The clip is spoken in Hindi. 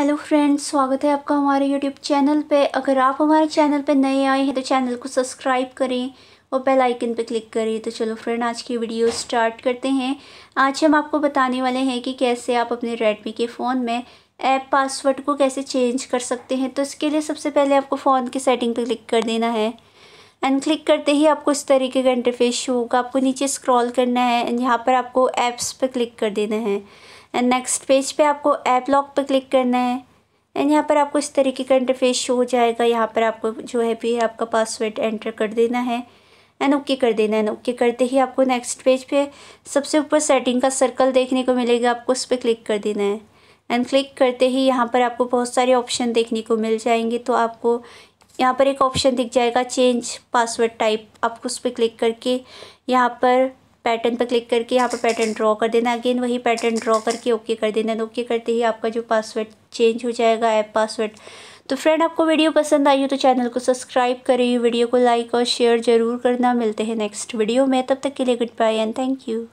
हेलो फ्रेंड्स स्वागत है आपका हमारे यूट्यूब चैनल पे अगर आप हमारे चैनल पे नए आए हैं तो चैनल को सब्सक्राइब करें और बेल आइकन पे क्लिक करें तो चलो फ्रेंड आज की वीडियो स्टार्ट करते हैं आज हम आपको बताने वाले हैं कि कैसे आप अपने रेडमी के फ़ोन में ऐप पासवर्ड को कैसे चेंज कर सकते हैं तो इसके लिए सबसे पहले आपको फ़ोन की सेटिंग पर क्लिक कर देना है एंड क्लिक करते ही आपको इस तरीके का इंटरफेस होगा आपको नीचे स्क्रॉल करना है एंड यहाँ पर आपको ऐप्स पर क्लिक कर देना है एंड नेक्स्ट पेज पे आपको ऐप लॉक पर क्लिक करना है एंड यहाँ पर आपको इस तरीके का इंटरफेस शो हो जाएगा यहाँ पर आपको जो है भी आपका पासवर्ड एंटर कर देना है एंड ओके कर देना है ओके करते ही आपको नेक्स्ट पेज पे सबसे ऊपर सेटिंग का सर्कल देखने को मिलेगा आपको उस पर क्लिक कर देना है एंड क्लिक करते ही यहाँ पर आपको बहुत सारे ऑप्शन देखने को मिल जाएंगे तो आपको यहाँ पर एक ऑप्शन दिख जाएगा चेंज पासवर्ड टाइप आपको उस पर क्लिक करके यहाँ पर पैटर्न पर क्लिक करके यहाँ पर पैटर्न ड्रॉ कर देना अगेन वही पैटर्न ड्रॉ करके ओके कर देना ओके करते ही आपका जो पासवर्ड चेंज हो जाएगा ऐप पासवर्ड तो फ्रेंड आपको वीडियो पसंद आई हो तो चैनल को सब्सक्राइब करें वीडियो को लाइक और शेयर ज़रूर करना मिलते हैं नेक्स्ट वीडियो में तब तक के लिए good bye and thank you